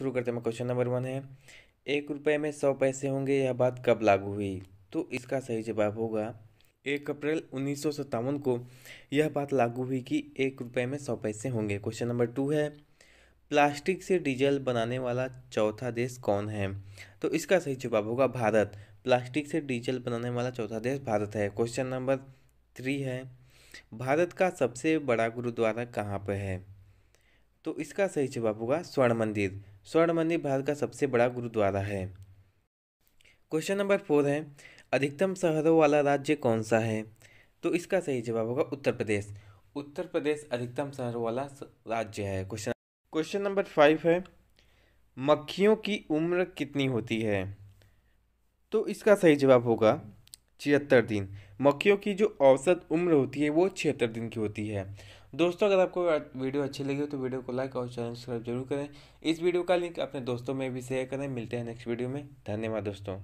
शुरू करते हैं क्वेश्चन नंबर वन है एक रुपये में सौ पैसे होंगे यह बात कब लागू हुई तो इसका सही जवाब होगा एक अप्रैल उन्नीस को यह बात लागू हुई कि एक रुपये में सौ पैसे होंगे क्वेश्चन नंबर टू है प्लास्टिक से डीजल बनाने वाला चौथा देश कौन है तो इसका सही जवाब होगा भारत प्लास्टिक से डीजल बनाने वाला चौथा देश भारत है क्वेश्चन नंबर थ्री है भारत का सबसे बड़ा गुरुद्वारा कहाँ पर है तो इसका सही जवाब होगा स्वर्ण मंदिर स्वर्ण मंदिर भारत का सबसे बड़ा गुरुद्वारा है क्वेश्चन नंबर फोर है अधिकतम शहरों वाला राज्य कौन सा है तो इसका सही जवाब होगा उत्तर प्रदेश उत्तर प्रदेश अधिकतम शहरों वाला राज्य है क्वेश्चन क्वेश्चन नंबर फाइव है मक्खियों की उम्र कितनी होती है तो इसका सही जवाब होगा छिहत्तर दिन मक्खियों की जो औसत उम्र होती है वो छिहत्तर दिन की होती है दोस्तों अगर आपको वीडियो अच्छी लगी हो तो वीडियो को लाइक और चैनल सब्सक्राइब जरूर करें इस वीडियो का लिंक अपने दोस्तों में भी शेयर करें मिलते हैं नेक्स्ट वीडियो में धन्यवाद दोस्तों